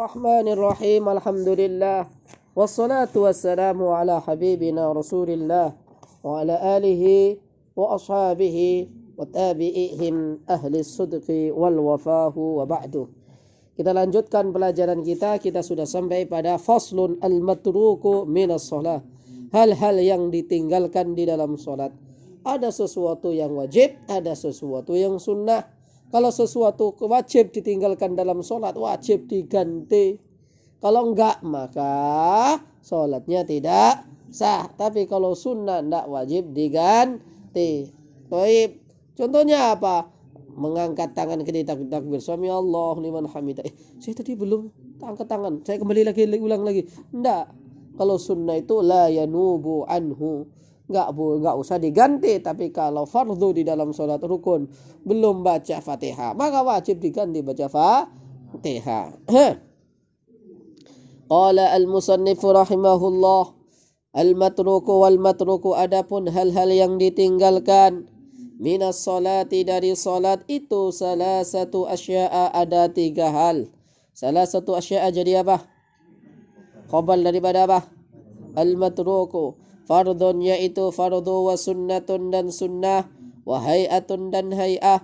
الرحمن الرحيم الحمد لله والصلاة والسلام على حبيبنا رسول الله وعلى آله وأصحابه وتابعيهم أهل الصدق والوفاء وبعد Kita lanjutkan pelajaran kita. Kita sudah sampai pada faslun al-matruku minas sholat. Hal-hal yang ditinggalkan di dalam sholat. Ada sesuatu yang wajib, ada sesuatu yang sunnah kalau sesuatu wajib ditinggalkan dalam sholat, wajib diganti. Kalau enggak, maka sholatnya tidak sah. Tapi kalau sunnah, enggak wajib diganti. Baik. Contohnya apa? Mengangkat tangan ketika takbir. Suami Allah liman hamidah. Eh, saya tadi belum angkat tangan. Saya kembali lagi ulang lagi. Enggak. Kalau sunnah itu la yanubu anhu boleh, nggak usah diganti tapi kalau fardu di dalam sholat rukun belum baca fatihah maka wajib diganti baca fatihah Qala al musannifu rahimahullah al matruku wal matruku adapun hal-hal yang ditinggalkan minas salati dari salat itu salah satu asya'a ada tiga hal salah satu asya'a jadi apa qabal daripada apa al matruku Fardun yaitu fardu wa sunnatun dan sunnah wa hay'atun dan haia.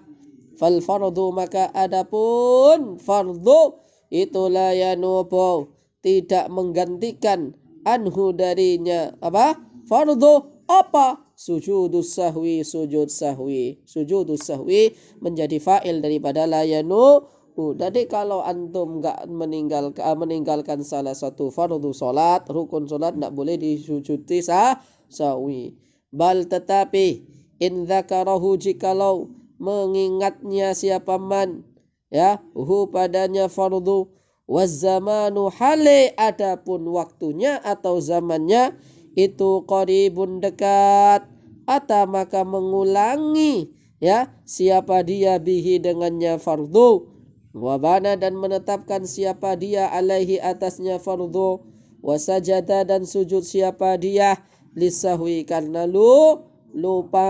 Fal fardu maka adapun fardu itulah yanubu tidak menggantikan anhu darinya apa? Fardu apa? sujudus sahwi sujud sahwi sujudus sahwi menjadi fa'il daripada layanu Uh, jadi kalau antum nggak meninggal, eh, meninggalkan salah satu fardu solat, rukun solat tidak boleh disujuti sah sawi. Bal tetapi in dzakarahu jikalau mengingatnya siapa man ya hu padanya fardu wazamanu hale adapun waktunya atau zamannya itu qaribun dekat atau maka mengulangi ya siapa dia bihi dengannya fardu Wabana dan menetapkan siapa dia alaihi atasnya fardhu Wasajada dan sujud siapa dia lisahwi karena lu lupa.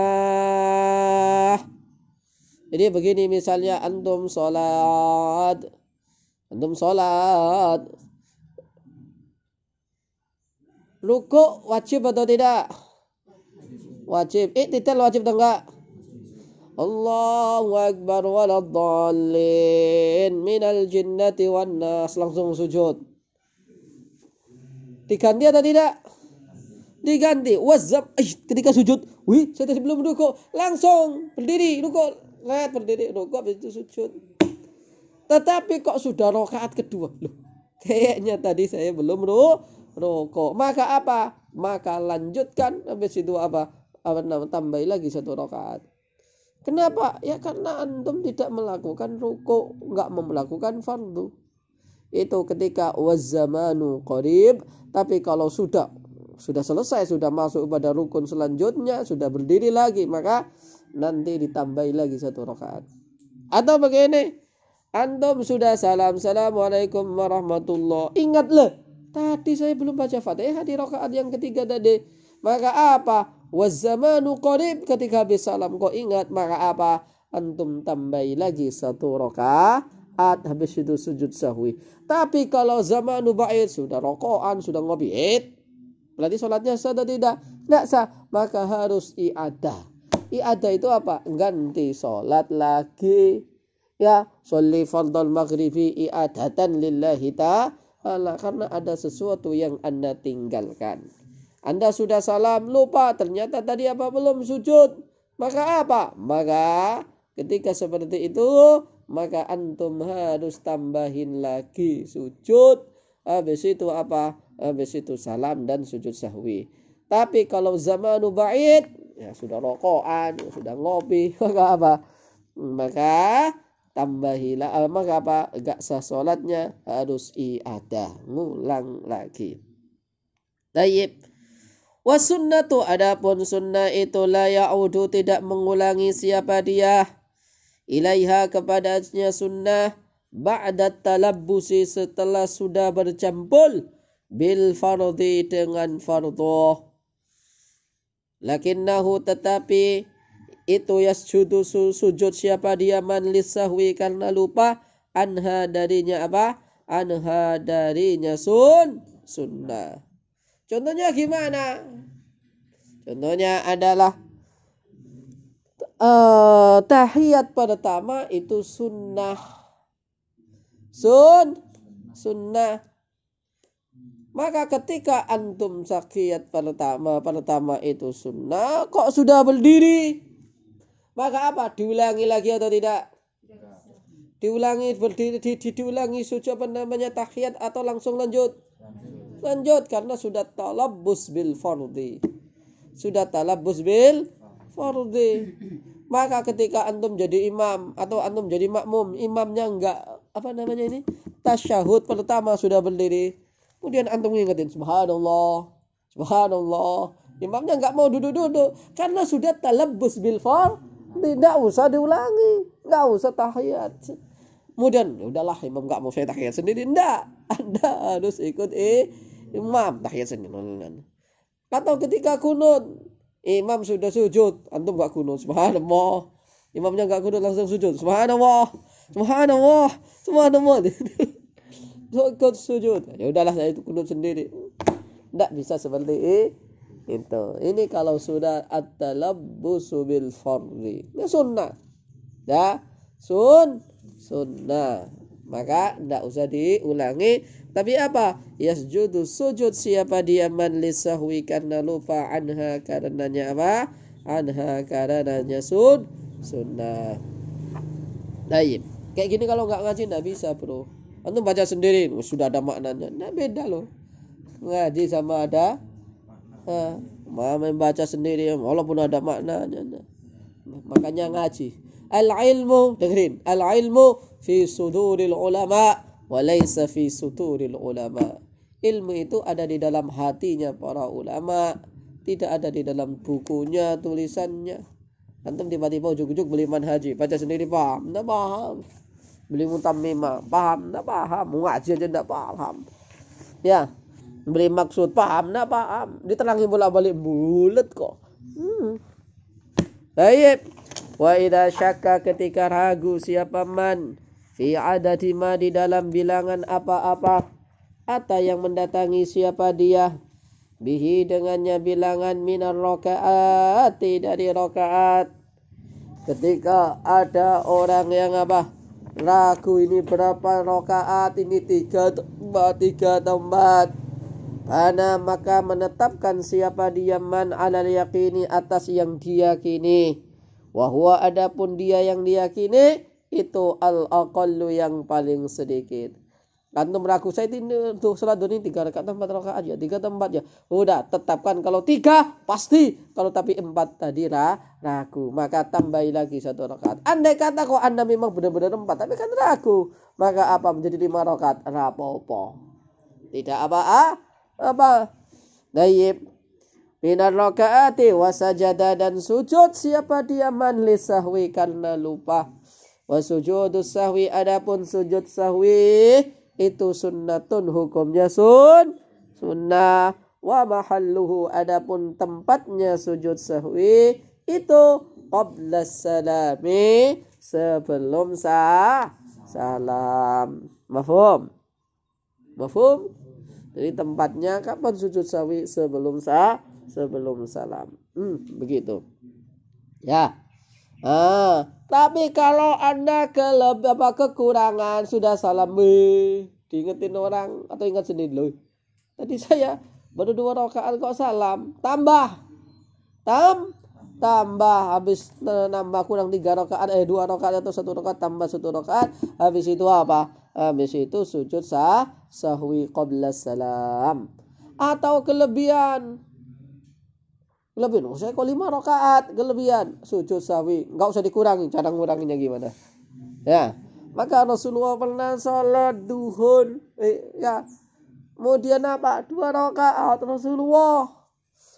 Jadi begini misalnya antum salat, Antum salat, Ruku wajib atau tidak? Wajib. eh Iktital wajib atau enggak? Allahu Akbar min al jinnati wan nas langsung sujud diganti atau tidak diganti wazab eh, ketika sujud wih saya tadi belum rukuk langsung berdiri ruko lihat berdiri ruko habis itu sujud tetapi kok sudah rokaat kedua loh kayaknya tadi saya belum rukuk maka apa maka lanjutkan habis itu apa apa tambah lagi satu rokaat Kenapa? Ya karena antum tidak melakukan ruko, nggak melakukan fardu. Itu ketika wazamanu qarib, tapi kalau sudah sudah selesai, sudah masuk pada rukun selanjutnya, sudah berdiri lagi, maka nanti ditambahi lagi satu rakaat. Atau begini, antum sudah salam, assalamualaikum warahmatullahi Ingatlah, tadi saya belum baca fatihah di rakaat yang ketiga tadi. Maka apa? Wazamanu qarib ketika habis salam kau ingat maka apa? Antum tambahi lagi satu rakaat habis itu sujud sahwi. Tapi kalau zamanu ba'id sudah rokoan sudah ngopi, berarti sholatnya sah atau tidak? nggak sah, maka harus iadah. Iadah itu apa? Ganti sholat lagi. Ya, sholli fardal maghribi iadatan lillahi ta'ala. Karena ada sesuatu yang Anda tinggalkan. Anda sudah salam, lupa ternyata tadi apa belum sujud. Maka apa? Maka ketika seperti itu, maka antum harus tambahin lagi sujud. Habis itu apa? Habis itu salam dan sujud sahwi. Tapi kalau zaman ba'id, ya sudah rokokan, ya sudah ngopi, maka apa? Maka tambahilah eh, maka apa gak sah sholatnya harus ada ngulang lagi. Tayyib. Wasunnah tu adapun sunnah itu la ya'udhu tidak mengulangi siapa dia. Ilaiha kepadanya sunnah. Ba'dat talabbusi setelah sudah bercampul. Bil fardhi dengan fardhu. Lakinnahu tetapi itu yasjudu su sujud siapa dia man lisahwi karena lupa anha darinya apa anha darinya sun sunnah Contohnya gimana? Contohnya adalah uh, tahiyat pertama itu sunnah. Sun, sunnah. Maka ketika antum sakiyat pertama, pertama itu sunnah, kok sudah berdiri? Maka apa? Diulangi lagi atau tidak? Diulangi berdiri, di, di, diulangi sujud apa namanya tahiyat atau langsung lanjut? Lanjut karena sudah talabus bil fardi. Sudah talabus bil fardi. Maka ketika antum jadi imam atau antum jadi makmum, imamnya enggak apa namanya ini? Tasyahud pertama sudah berdiri. Kemudian antum ngingetin subhanallah, subhanallah. Imamnya enggak mau duduk-duduk karena sudah talabus bil fardi. Tidak usah diulangi, enggak usah tahiyat. Kemudian ya udahlah imam nggak mau saya tahiyat sendiri, enggak. Anda harus ikut eh Imam tahiyat sendirian. Atau ketika kunut, eh, imam sudah sujud, antum enggak kunut, subhanallah. Imamnya enggak kunut langsung sujud, subhanallah. Subhanallah. Subhanallah. Sujud sujud. Ya udahlah saya itu kunut sendiri. Enggak bisa seperti eh. itu. Ini kalau sudah at-talabbusu bil fardhi. Ini sunnah. Ya. Sun sunnah. maka tidak usah diulangi tapi apa yasjudu sujud siapa dia man lisahwi karena lupa anha karenanya apa anha karenanya sun sunnah Daib. Kayak gini kalau nggak ngaji nggak bisa bro. Antum baca sendiri sudah ada maknanya. Nah beda loh. Ngaji sama ada. Mama membaca sendiri walaupun ada maknanya. makanya ngaji. Al-ilmu, dengerin. Al-ilmu fi suduril ulama wa laysa fi ulama. Ilmu itu ada di dalam hatinya para ulama, tidak ada di dalam bukunya, tulisannya. Antum tiba-tiba ujuk-ujuk beli manhaji, baca sendiri paham, enggak paham. Beli mutamimah, paham, enggak paham. Ngaji aja enggak paham. Ya, beli maksud paham, enggak paham. diterangi bola-balik bulat kok. Hmm. Baik. Wa idza syakka ketika ragu siapa man fi adati ma di dalam bilangan apa-apa atau yang mendatangi siapa dia bihi dengannya bilangan minar rokaati dari rokaat ketika ada orang yang apa ragu ini berapa rokaat ini tiga tempat tiga tempat karena maka menetapkan siapa dia man alal yakini atas yang diyakini. Wahwa adapun dia yang diyakini itu al aqallu yang paling sedikit. Antum ragu saya ini untuk sholat dunia tiga rakaat empat rakaat ya tiga tempat ya. Udah tetapkan kalau tiga pasti kalau tapi empat tadi lah ragu maka tambahi lagi satu rakaat. Andai kata kok anda memang benar-benar empat tapi kan ragu maka apa menjadi lima rakaat rapopo. Tidak apa ah apa. Naib Minar rokaati wasajada dan sujud siapa dia man lisahwi karena lupa. Wasujudus sahwi adapun sujud sahwi itu sunnatun hukumnya sun sunnah wa mahalluhu adapun tempatnya sujud sahwi itu qabla salami sebelum sa salam mafhum mafhum jadi tempatnya kapan sujud sahwi sebelum sa sebelum salam. Hmm, begitu. Ya. Ah, tapi kalau Anda kelebih apa kekurangan sudah salam diingetin orang atau ingat sendiri loh. Tadi saya baru dua rakaat kok salam, tambah. Tam tambah habis nambah kurang tiga rakaat eh dua rakaat atau satu rakaat tambah satu rakaat habis itu apa habis itu sujud sah sahwi qabla salam atau kelebihan lebih loh, saya kok lima rakaat kelebihan sujud sawi. Enggak usah dikurangi, cara nguranginya gimana? Ya. Maka Rasulullah pernah sholat duhun. Eh, ya. Kemudian apa? Dua rakaat Rasulullah.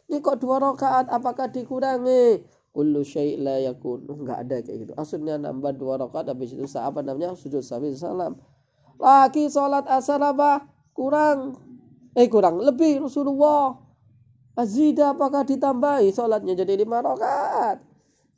Ini kok dua rakaat apakah dikurangi? Kullu syai' la yakun. Enggak oh, ada kayak gitu. Aslinya nambah dua rakaat habis itu apa namanya? Sujud sawi salam. Lagi sholat asar apa? Kurang. Eh kurang. Lebih Rasulullah Azida apakah ditambahi sholatnya jadi lima rakaat?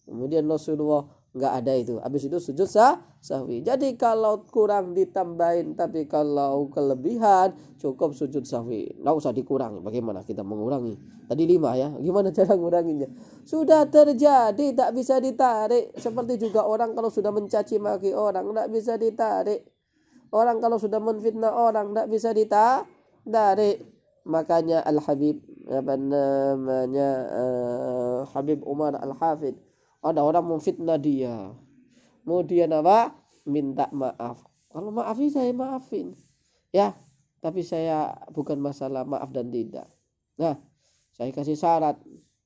Kemudian Rasulullah nggak ada itu. Habis itu sujud sah, sahwi. Jadi kalau kurang ditambahin tapi kalau kelebihan cukup sujud sahwi. Nggak usah dikurangi. Bagaimana kita mengurangi? Tadi lima ya. Gimana cara nguranginya? Sudah terjadi tak bisa ditarik. Seperti juga orang kalau sudah mencaci maki orang nggak bisa ditarik. Orang kalau sudah menfitnah orang nggak bisa ditarik. Makanya Al Habib apa ya, namanya uh, eh, Habib Umar Al Hafid ada orang memfitnah dia kemudian apa minta maaf kalau maafin saya maafin ya tapi saya bukan masalah maaf dan tidak nah saya kasih syarat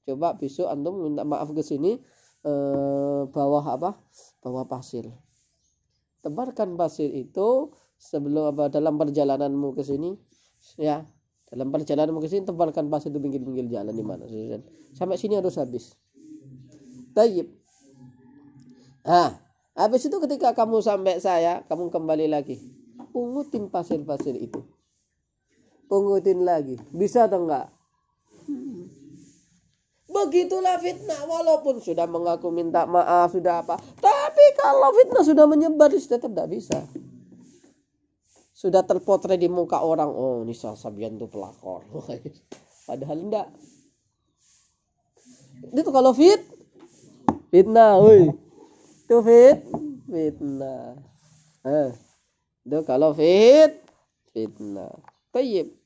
coba besok antum minta maaf ke sini eh, bawah apa bawah pasir tebarkan pasir itu sebelum apa dalam perjalananmu ke sini ya dalam perjalanan ke sini tebalkan pasir di pinggir-pinggir jalan di mana sampai sini harus habis Tayib. Ah, habis itu ketika kamu sampai saya, kamu kembali lagi. Pungutin pasir-pasir itu. Pungutin lagi. Bisa atau enggak? Begitulah fitnah walaupun sudah mengaku minta maaf, sudah apa. Tapi kalau fitnah sudah menyebar, sudah tetap tidak bisa sudah terpotret di muka orang oh Nisa Sabian tuh pelakor padahal enggak itu kalau fit fitnah woi itu fit fitnah eh itu kalau fit fitnah tayyib